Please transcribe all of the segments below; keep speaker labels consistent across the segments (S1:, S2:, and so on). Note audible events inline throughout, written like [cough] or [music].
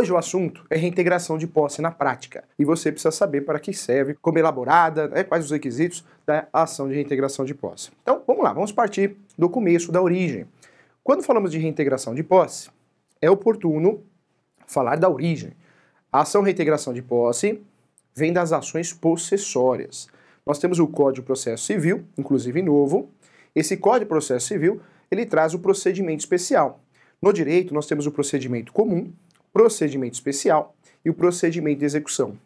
S1: Hoje o assunto é reintegração de posse na prática e você precisa saber para que serve, como elaborada, né, quais os requisitos da ação de reintegração de posse. Então vamos lá, vamos partir do começo, da origem. Quando falamos de reintegração de posse, é oportuno falar da origem. A ação de reintegração de posse vem das ações possessórias. Nós temos o Código de Processo Civil, inclusive novo. Esse Código de Processo Civil, ele traz o procedimento especial. No direito, nós temos o procedimento comum, procedimento especial e o procedimento de execução.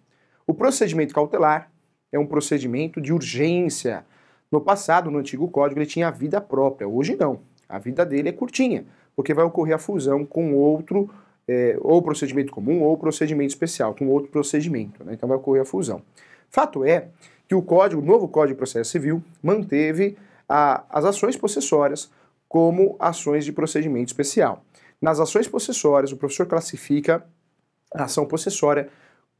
S1: O procedimento cautelar é um procedimento de urgência. No passado, no antigo código, ele tinha a vida própria, hoje não. A vida dele é curtinha, porque vai ocorrer a fusão com outro, é, ou procedimento comum, ou procedimento especial, com outro procedimento. Né? Então vai ocorrer a fusão. Fato é que o código, o novo Código de Processo Civil, manteve a, as ações possessórias como ações de procedimento especial. Nas ações possessórias, o professor classifica a ação possessória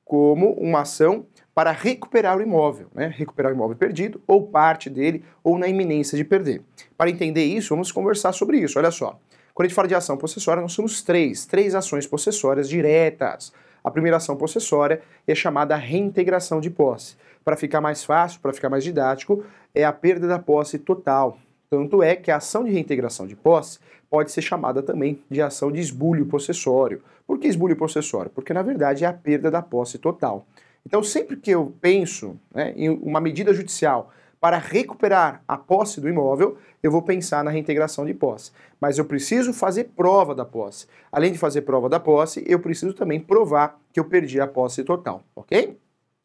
S1: como uma ação para recuperar o imóvel, né? recuperar o imóvel perdido ou parte dele ou na iminência de perder. Para entender isso, vamos conversar sobre isso. Olha só, quando a gente fala de ação possessória, nós temos três, três ações possessórias diretas. A primeira ação possessória é chamada reintegração de posse. Para ficar mais fácil, para ficar mais didático, é a perda da posse total, tanto é que a ação de reintegração de posse pode ser chamada também de ação de esbulho possessório. Por que esbulho possessório? Porque na verdade é a perda da posse total. Então, sempre que eu penso né, em uma medida judicial para recuperar a posse do imóvel, eu vou pensar na reintegração de posse. Mas eu preciso fazer prova da posse. Além de fazer prova da posse, eu preciso também provar que eu perdi a posse total, ok?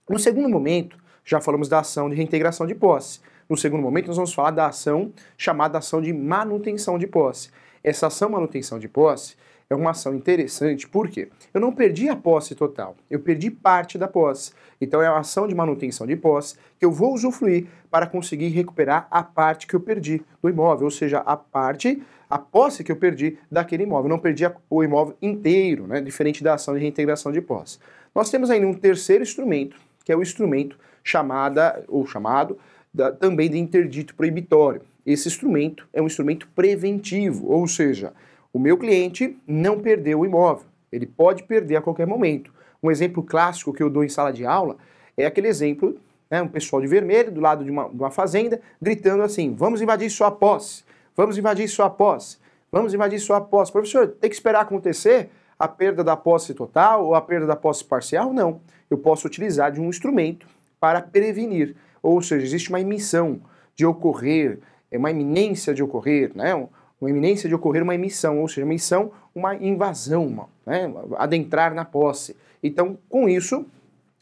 S1: No segundo momento, já falamos da ação de reintegração de posse. No segundo momento, nós vamos falar da ação chamada ação de manutenção de posse. Essa ação manutenção de posse é uma ação interessante, porque eu não perdi a posse total, eu perdi parte da posse. Então é a ação de manutenção de posse que eu vou usufruir para conseguir recuperar a parte que eu perdi do imóvel, ou seja, a parte, a posse que eu perdi daquele imóvel. Eu não perdi a, o imóvel inteiro, né? diferente da ação de reintegração de posse. Nós temos ainda um terceiro instrumento, que é o instrumento chamada ou chamado da, também de interdito proibitório. Esse instrumento é um instrumento preventivo, ou seja, o meu cliente não perdeu o imóvel, ele pode perder a qualquer momento. Um exemplo clássico que eu dou em sala de aula é aquele exemplo, né, um pessoal de vermelho do lado de uma, de uma fazenda gritando assim: vamos invadir sua posse, vamos invadir sua posse, vamos invadir sua posse. Professor, tem que esperar acontecer a perda da posse total ou a perda da posse parcial? Não. Eu posso utilizar de um instrumento para prevenir. Ou seja, existe uma emissão de ocorrer, é uma iminência de ocorrer, né? uma iminência de ocorrer uma emissão, ou seja, uma emissão, uma invasão, uma, né? adentrar na posse. Então, com isso,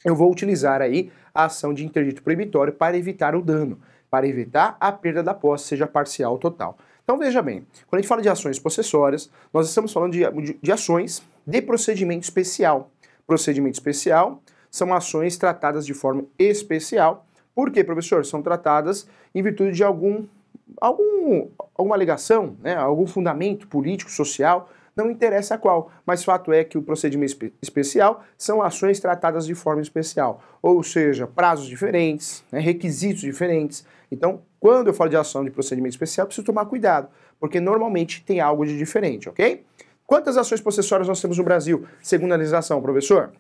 S1: eu vou utilizar aí a ação de interdito proibitório para evitar o dano, para evitar a perda da posse, seja parcial ou total. Então veja bem, quando a gente fala de ações possessórias, nós estamos falando de, de, de ações de procedimento especial. Procedimento especial são ações tratadas de forma especial por quê, professor? São tratadas em virtude de algum, algum, alguma alegação, né, algum fundamento político, social, não interessa qual, mas fato é que o procedimento espe especial são ações tratadas de forma especial, ou seja, prazos diferentes, né, requisitos diferentes. Então, quando eu falo de ação de procedimento especial, preciso tomar cuidado, porque normalmente tem algo de diferente, ok? Quantas ações processórias nós temos no Brasil, segundo a legislação, professor?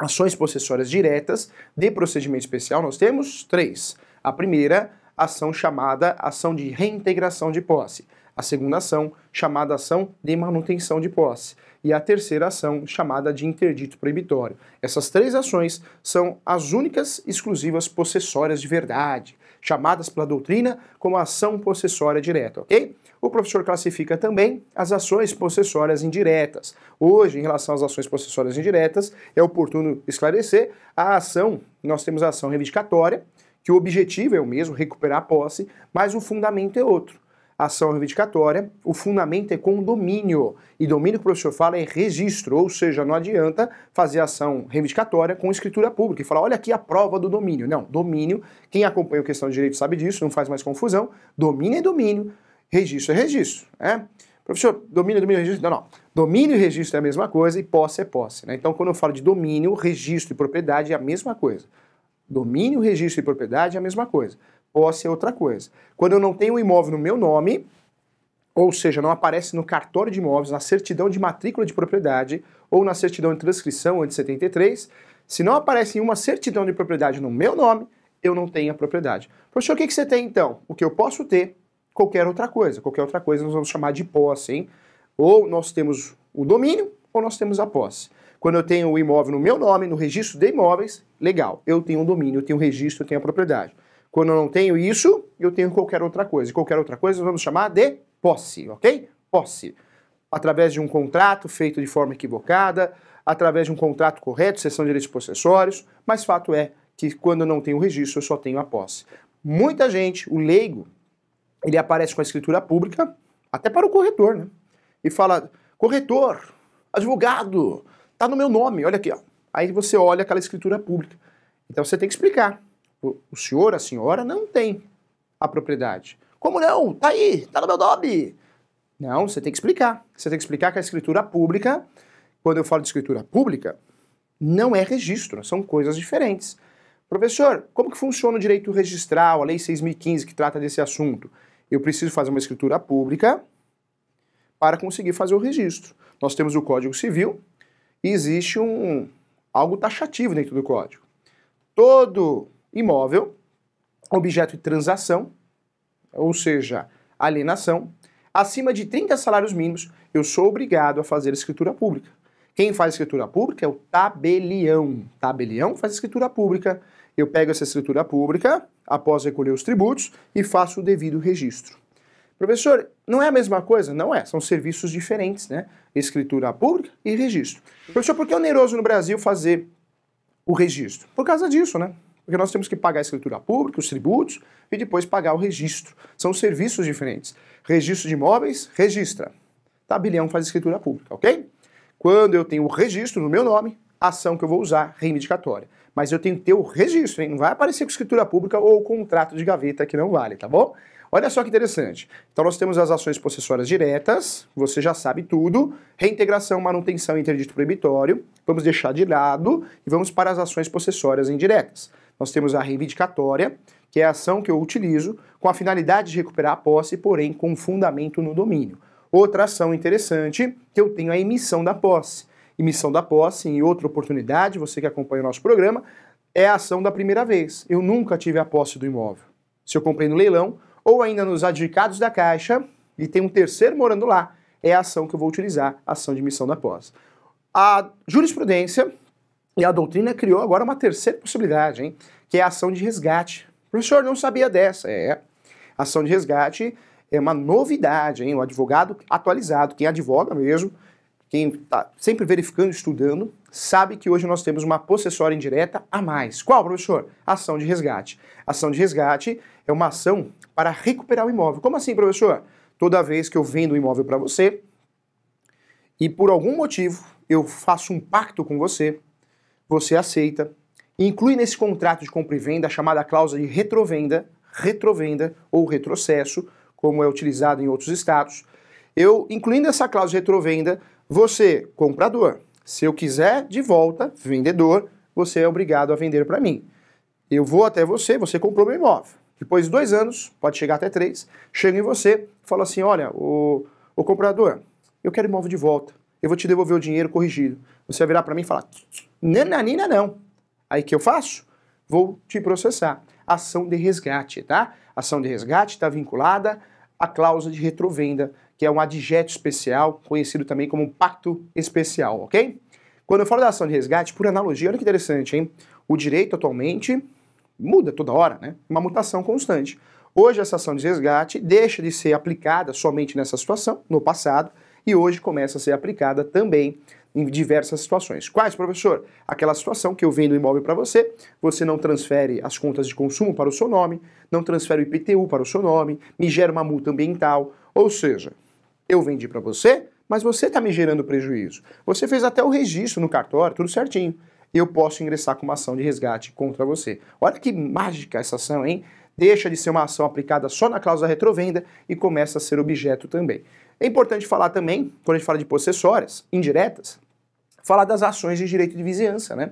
S1: Ações possessórias diretas de procedimento especial, nós temos três. A primeira, ação chamada ação de reintegração de posse. A segunda ação, chamada ação de manutenção de posse. E a terceira ação, chamada de interdito proibitório. Essas três ações são as únicas exclusivas possessórias de verdade, chamadas pela doutrina como ação possessória direta, ok? O professor classifica também as ações possessórias indiretas. Hoje, em relação às ações possessórias indiretas, é oportuno esclarecer a ação, nós temos a ação reivindicatória, que o objetivo é o mesmo, recuperar a posse, mas o fundamento é outro. A ação reivindicatória, o fundamento é com domínio. E domínio que o professor fala é registro, ou seja, não adianta fazer ação reivindicatória com escritura pública e falar, olha aqui a prova do domínio. Não, domínio, quem acompanha a questão de direito sabe disso, não faz mais confusão. Domínio é domínio, registro é registro, né? Professor, domínio, domínio, registro? Não, não. Domínio e registro é a mesma coisa e posse é posse. Né? Então, quando eu falo de domínio, registro e propriedade é a mesma coisa. Domínio, registro e propriedade é a mesma coisa. Posse é outra coisa. Quando eu não tenho um imóvel no meu nome, ou seja, não aparece no cartório de imóveis, na certidão de matrícula de propriedade ou na certidão de transcrição antes de 73, se não aparece em uma certidão de propriedade no meu nome, eu não tenho a propriedade. Professor, o que, que você tem então? O que eu posso ter qualquer outra coisa. Qualquer outra coisa nós vamos chamar de posse, hein? Ou nós temos o domínio ou nós temos a posse. Quando eu tenho o imóvel no meu nome, no registro de imóveis, legal, eu tenho o domínio, eu tenho o registro, eu tenho a propriedade. Quando eu não tenho isso, eu tenho qualquer outra coisa. Qualquer outra coisa nós vamos chamar de posse, ok? Posse. Através de um contrato feito de forma equivocada, através de um contrato correto, cessão de direitos possessórios, mas fato é que quando eu não tenho o registro, eu só tenho a posse. Muita gente, o leigo, ele aparece com a escritura pública, até para o corretor, né? E fala: corretor, advogado, tá no meu nome, olha aqui, ó. Aí você olha aquela escritura pública. Então você tem que explicar. O senhor, a senhora não tem a propriedade. Como não? Tá aí, tá no meu nome. Não, você tem que explicar. Você tem que explicar que a escritura pública, quando eu falo de escritura pública, não é registro, são coisas diferentes. Professor, como que funciona o direito registral, a Lei 6.015 que trata desse assunto? eu preciso fazer uma escritura pública para conseguir fazer o registro. Nós temos o Código Civil e existe um algo taxativo dentro do código. Todo imóvel, objeto de transação, ou seja, alienação, acima de 30 salários mínimos, eu sou obrigado a fazer escritura pública. Quem faz escritura pública é o tabelião. Tabelião faz escritura pública. Eu pego essa escritura pública, após recolher os tributos, e faço o devido registro. Professor, não é a mesma coisa? Não é, são serviços diferentes, né? Escritura pública e registro. Professor, por que é oneroso no Brasil fazer o registro? Por causa disso, né? Porque nós temos que pagar a escritura pública, os tributos, e depois pagar o registro. São serviços diferentes. Registro de imóveis, registra. Tabilhão faz escritura pública, ok? Quando eu tenho o registro no meu nome, ação que eu vou usar reivindicatória. Mas eu tenho que ter o registro, hein? Não vai aparecer com escritura pública ou contrato de gaveta que não vale, tá bom? Olha só que interessante. Então nós temos as ações possessórias diretas, você já sabe tudo, reintegração, manutenção e interdito proibitório, vamos deixar de lado e vamos para as ações possessórias indiretas. Nós temos a reivindicatória, que é a ação que eu utilizo com a finalidade de recuperar a posse, porém com fundamento no domínio. Outra ação interessante que eu tenho a emissão da posse emissão da posse, em outra oportunidade, você que acompanha o nosso programa, é a ação da primeira vez. Eu nunca tive a posse do imóvel. Se eu comprei no leilão ou ainda nos adjudicados da Caixa e tem um terceiro morando lá, é a ação que eu vou utilizar, a ação de emissão da posse. A jurisprudência e a doutrina criou agora uma terceira possibilidade, hein? que é a ação de resgate. O professor não sabia dessa. É. Ação de resgate é uma novidade, hein? O advogado atualizado, quem advoga mesmo, quem está sempre verificando, estudando, sabe que hoje nós temos uma possessória indireta a mais. Qual, professor? Ação de resgate. Ação de resgate é uma ação para recuperar o imóvel. Como assim, professor? Toda vez que eu vendo o um imóvel para você e por algum motivo eu faço um pacto com você, você aceita, inclui nesse contrato de compra e venda a chamada cláusula de retrovenda, retrovenda ou retrocesso, como é utilizado em outros estados. Eu, incluindo essa cláusula de retrovenda, você, comprador, se eu quiser de volta, vendedor, você é obrigado a vender para mim. Eu vou até você, você comprou meu imóvel. Depois de dois anos, pode chegar até três, chego em você, falo assim: olha, o, o comprador, eu quero imóvel de volta, eu vou te devolver o dinheiro corrigido. Você vai virar para mim e falar: nananina não. Aí que eu faço? Vou te processar. Ação de resgate, tá? Ação de resgate está vinculada à cláusula de retrovenda, que é um adjeto especial, conhecido também como pacto especial, ok? Quando eu falo da ação de resgate, por analogia, olha que interessante, hein? O direito atualmente muda toda hora, né? Uma mutação constante. Hoje essa ação de resgate deixa de ser aplicada somente nessa situação, no passado, e hoje começa a ser aplicada também em diversas situações. Quais, professor? Aquela situação que eu vendo o imóvel para você, você não transfere as contas de consumo para o seu nome, não transfere o IPTU para o seu nome, me gera uma multa ambiental, ou seja, eu vendi para você, mas você está me gerando prejuízo. Você fez até o registro no cartório, tudo certinho. Eu posso ingressar com uma ação de resgate contra você. Olha que mágica essa ação, hein? Deixa de ser uma ação aplicada só na cláusula retrovenda e começa a ser objeto também. É importante falar também, quando a gente fala de possessórias indiretas, falar das ações de direito de vizinhança, né?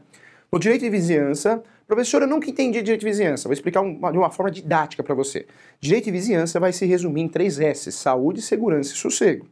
S1: No direito de vizinhança, Professor, eu nunca entendi direito e vizinhança. Vou explicar uma, de uma forma didática para você. Direito e vizinhança vai se resumir em três S: saúde, segurança e sossego.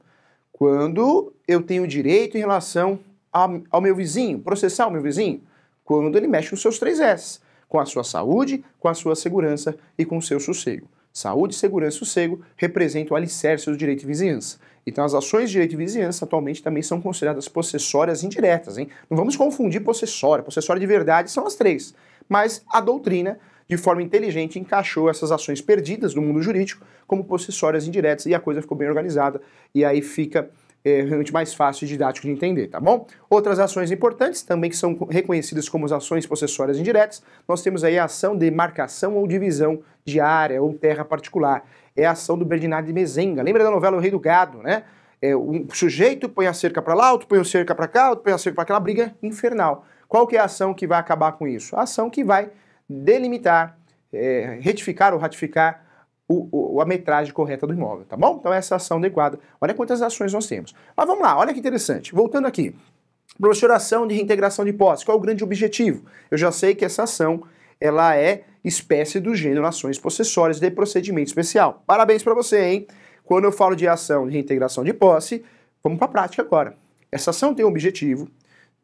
S1: Quando eu tenho direito em relação a, ao meu vizinho, processar o meu vizinho, quando ele mexe nos seus três S: com a sua saúde, com a sua segurança e com o seu sossego. Saúde, segurança e sossego representam o alicerce do direito de vizinhança. Então, as ações de direito de vizinhança atualmente também são consideradas possessórias indiretas, hein? Não vamos confundir possessória. Possessória de verdade são as três. Mas a doutrina, de forma inteligente, encaixou essas ações perdidas no mundo jurídico como possessórias indiretas e a coisa ficou bem organizada e aí fica é, realmente mais fácil e didático de entender, tá bom? Outras ações importantes também que são reconhecidas como as ações possessórias indiretas, nós temos aí a ação de marcação ou divisão de área ou terra particular. É a ação do Berdinardo de Mezenga. Lembra da novela O Rei do Gado, né? É, um sujeito põe a cerca para lá, outro põe a cerca para cá, outro põe a cerca para aquela briga infernal. Qual que é a ação que vai acabar com isso? A ação que vai delimitar, é, retificar ou ratificar o, o, a metragem correta do imóvel, tá bom? Então essa é ação adequada. Olha quantas ações nós temos. Mas vamos lá, olha que interessante. Voltando aqui. Professor, ação de reintegração de posse. Qual é o grande objetivo? Eu já sei que essa ação ela é espécie do gênero ações possessórias de procedimento especial. Parabéns para você, hein? Quando eu falo de ação de reintegração de posse, vamos para a prática agora. Essa ação tem um objetivo,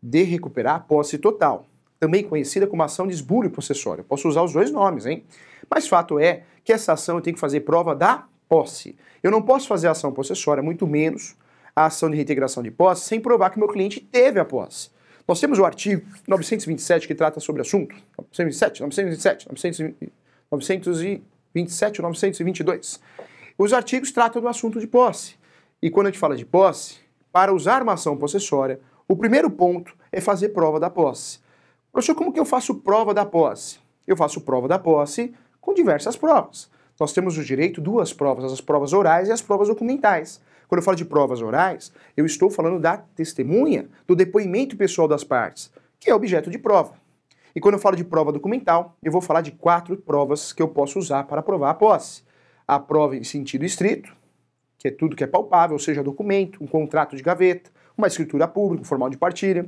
S1: de recuperar a posse total, também conhecida como ação de esbulho possessório. Posso usar os dois nomes, hein? Mas fato é que essa ação eu tenho que fazer prova da posse. Eu não posso fazer ação possessória, muito menos a ação de reintegração de posse, sem provar que meu cliente teve a posse. Nós temos o artigo 927 que trata sobre o assunto. 927, 927, 927, 927 922. Os artigos tratam do assunto de posse. E quando a gente fala de posse, para usar uma ação possessória, o primeiro ponto é fazer prova da posse. Professor, como que eu faço prova da posse? Eu faço prova da posse com diversas provas. Nós temos o direito duas provas, as provas orais e as provas documentais. Quando eu falo de provas orais, eu estou falando da testemunha, do depoimento pessoal das partes, que é objeto de prova. E quando eu falo de prova documental, eu vou falar de quatro provas que eu posso usar para provar a posse. A prova em sentido estrito, que é tudo que é palpável, seja documento, um contrato de gaveta, uma escritura pública, formal de partilha,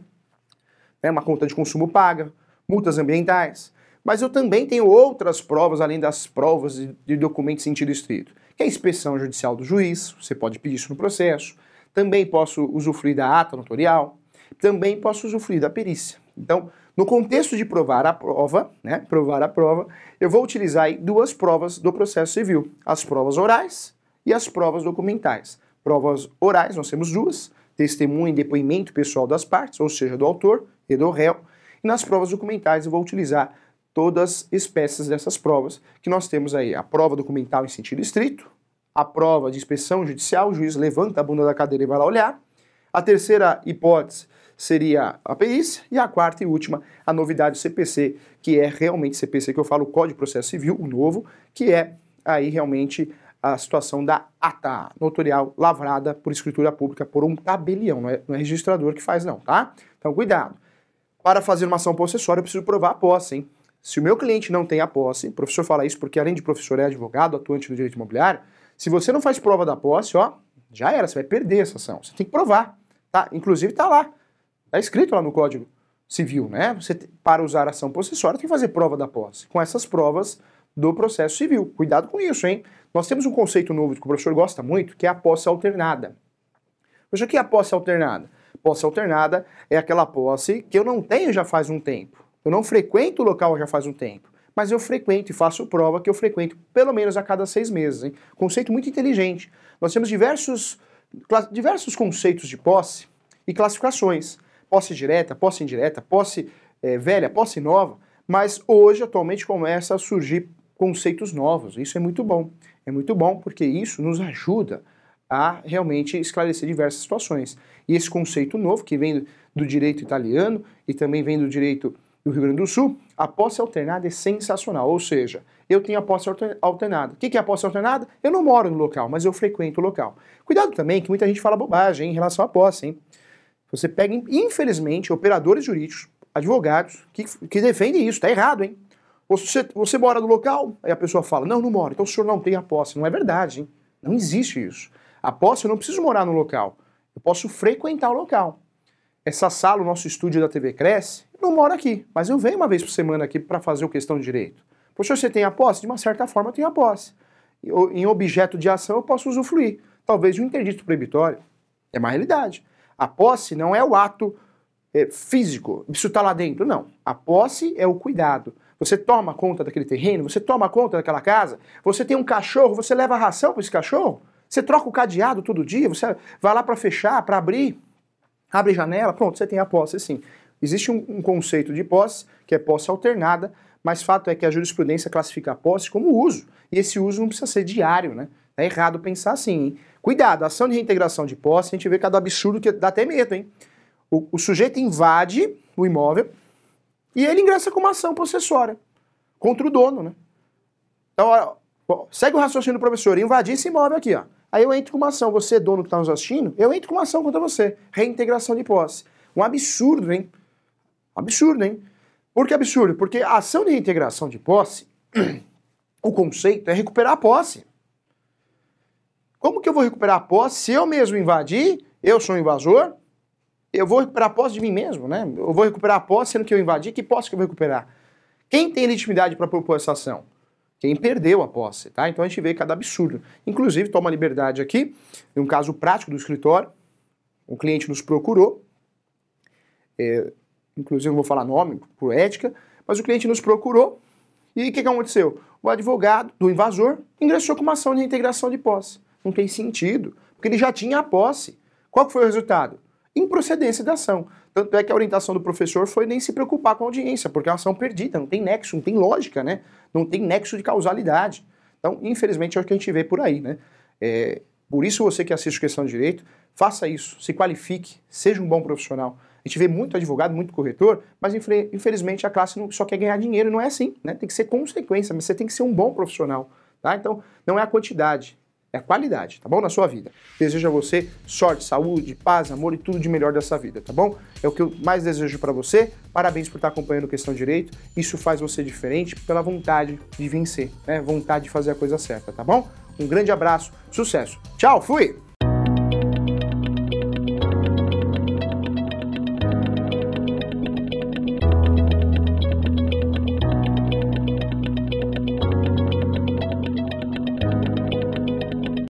S1: né, uma conta de consumo paga, multas ambientais. Mas eu também tenho outras provas, além das provas de, de documento em sentido estrito, que é a inspeção judicial do juiz, você pode pedir isso no processo, também posso usufruir da ata notorial, também posso usufruir da perícia. Então, no contexto de provar a prova, né, provar a prova, eu vou utilizar duas provas do processo civil, as provas orais e as provas documentais. Provas orais, nós temos duas, testemunha e depoimento pessoal das partes, ou seja, do autor e do réu. E nas provas documentais eu vou utilizar todas as espécies dessas provas, que nós temos aí a prova documental em sentido estrito, a prova de inspeção judicial, o juiz levanta a bunda da cadeira e vai lá olhar. A terceira hipótese seria a perícia, e a quarta e última, a novidade do CPC, que é realmente CPC que eu falo, o Código de Processo Civil, o novo, que é aí realmente a situação da ata notorial lavrada por escritura pública por um tabelião, não é, não é registrador que faz não, tá? Então cuidado. Para fazer uma ação possessória eu preciso provar a posse, hein? Se o meu cliente não tem a posse, o professor fala isso porque além de professor é advogado, atuante do direito imobiliário, se você não faz prova da posse, ó, já era, você vai perder essa ação. Você tem que provar, tá? Inclusive tá lá, tá escrito lá no Código Civil, né? Você para usar a ação possessória tem que fazer prova da posse. Com essas provas do processo civil. Cuidado com isso, hein? Nós temos um conceito novo que o professor gosta muito, que é a posse alternada. Veja o que é a posse alternada. Posse alternada é aquela posse que eu não tenho já faz um tempo. Eu não frequento o local já faz um tempo, mas eu frequento e faço prova que eu frequento pelo menos a cada seis meses. Hein? Conceito muito inteligente. Nós temos diversos, diversos conceitos de posse e classificações. Posse direta, posse indireta, posse é, velha, posse nova. Mas hoje, atualmente, começa a surgir conceitos novos. Isso é muito bom. É muito bom porque isso nos ajuda a realmente esclarecer diversas situações. E esse conceito novo, que vem do direito italiano e também vem do direito do Rio Grande do Sul, a posse alternada é sensacional. Ou seja, eu tenho a posse alternada. O que é a posse alternada? Eu não moro no local, mas eu frequento o local. Cuidado também que muita gente fala bobagem em relação à posse. Hein? Você pega, infelizmente, operadores jurídicos, advogados, que, que defendem isso. Está errado, hein? Você, você mora no local? Aí a pessoa fala, não, não moro. então o senhor não tem a posse. Não é verdade, hein? Não existe isso. A posse, eu não preciso morar no local. Eu posso frequentar o local. Essa sala, o nosso estúdio da TV Cresce, eu não moro aqui, mas eu venho uma vez por semana aqui para fazer o questão de direito. Poxa, você tem a posse? De uma certa forma, eu tenho a posse. Eu, em objeto de ação, eu posso usufruir. Talvez um interdito proibitório. É uma realidade. A posse não é o ato é, físico, isso está lá dentro. Não. A posse é o cuidado. Você toma conta daquele terreno, você toma conta daquela casa, você tem um cachorro, você leva ração para esse cachorro, você troca o cadeado todo dia, você vai lá para fechar, para abrir, abre janela, pronto, você tem a posse, é sim. Existe um, um, conceito de posse, que é posse alternada, mas fato é que a jurisprudência classifica a posse como uso, e esse uso não precisa ser diário, né? É errado pensar assim, hein? Cuidado, ação de reintegração de posse, a gente vê cada absurdo que dá até medo, hein? o, o sujeito invade o imóvel, e ele ingressa com uma ação possessória contra o dono, né? Então, ó, segue o raciocínio do professor, invadir esse imóvel aqui, ó. Aí eu entro com uma ação, você dono que está nos assistindo, eu entro com uma ação contra você, reintegração de posse. Um absurdo, hein? Absurdo, hein? Por que absurdo? Porque a ação de reintegração de posse, [clears throat] o conceito é recuperar a posse. Como que eu vou recuperar a posse se eu mesmo invadir, eu sou um invasor, eu vou recuperar a posse de mim mesmo, né? Eu vou recuperar a posse sendo que eu invadi, que posse que eu vou recuperar? Quem tem legitimidade para propor essa ação? Quem perdeu a posse, tá? Então a gente vê cada absurdo. Inclusive, toma liberdade aqui, um caso prático do escritório, um cliente nos procurou, é, inclusive não vou falar nome, por ética, mas o cliente nos procurou e o que, que aconteceu? O advogado do invasor ingressou com uma ação de integração de posse. Não tem sentido, porque ele já tinha a posse. Qual foi o resultado? improcedência da ação. Tanto é que a orientação do professor foi nem se preocupar com a audiência, porque é uma ação perdida, não tem nexo, não tem lógica, né? Não tem nexo de causalidade. Então, infelizmente, é o que a gente vê por aí, né? É, por isso, você que assiste Questão de Direito, faça isso, se qualifique, seja um bom profissional. A gente vê muito advogado, muito corretor, mas infelizmente a classe só quer ganhar dinheiro, não é assim, né? Tem que ser consequência, mas você tem que ser um bom profissional, tá? Então, não é a quantidade, é a qualidade, tá bom? Na sua vida. Desejo a você sorte, saúde, paz, amor e tudo de melhor dessa vida, tá bom? É o que eu mais desejo para você. Parabéns por estar tá acompanhando Questão Direito. Isso faz você diferente pela vontade de vencer, né? Vontade de fazer a coisa certa, tá bom? Um grande abraço, sucesso. Tchau, fui!